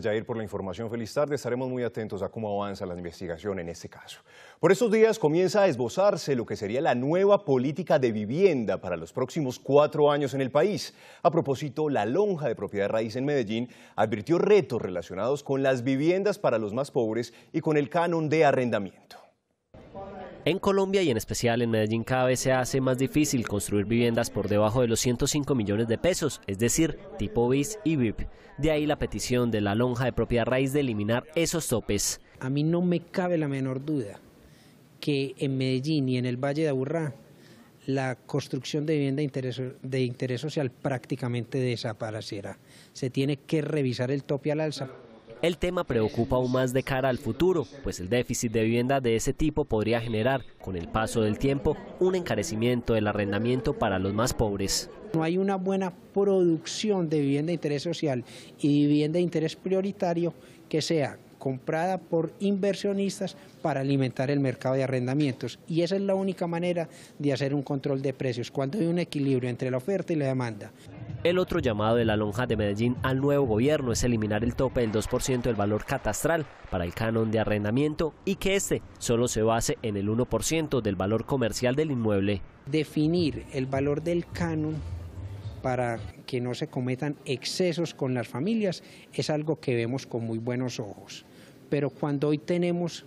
Jair, por la información. Feliz tarde. Estaremos muy atentos a cómo avanza la investigación en este caso. Por estos días comienza a esbozarse lo que sería la nueva política de vivienda para los próximos cuatro años en el país. A propósito, la lonja de propiedad raíz en Medellín advirtió retos relacionados con las viviendas para los más pobres y con el canon de arrendamiento. En Colombia y en especial en Medellín cada vez se hace más difícil construir viviendas por debajo de los 105 millones de pesos, es decir, tipo BIS y VIP. De ahí la petición de la lonja de propiedad raíz de eliminar esos topes. A mí no me cabe la menor duda que en Medellín y en el Valle de Aburrá la construcción de vivienda de interés, de interés social prácticamente desaparecerá. Se tiene que revisar el tope al alza el tema preocupa aún más de cara al futuro, pues el déficit de vivienda de ese tipo podría generar, con el paso del tiempo, un encarecimiento del arrendamiento para los más pobres. No hay una buena producción de vivienda de interés social y vivienda de interés prioritario que sea comprada por inversionistas para alimentar el mercado de arrendamientos. Y esa es la única manera de hacer un control de precios, cuando hay un equilibrio entre la oferta y la demanda. El otro llamado de la lonja de Medellín al nuevo gobierno es eliminar el tope del 2% del valor catastral para el canon de arrendamiento y que este solo se base en el 1% del valor comercial del inmueble. Definir el valor del canon para que no se cometan excesos con las familias es algo que vemos con muy buenos ojos. Pero cuando hoy tenemos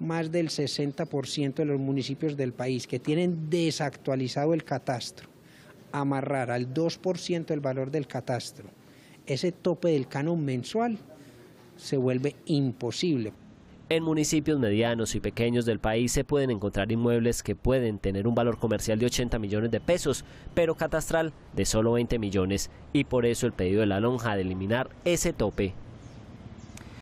más del 60% de los municipios del país que tienen desactualizado el catastro, amarrar al 2% el valor del catastro, ese tope del canon mensual se vuelve imposible. En municipios medianos y pequeños del país se pueden encontrar inmuebles que pueden tener un valor comercial de 80 millones de pesos, pero catastral de solo 20 millones, y por eso el pedido de la lonja de eliminar ese tope.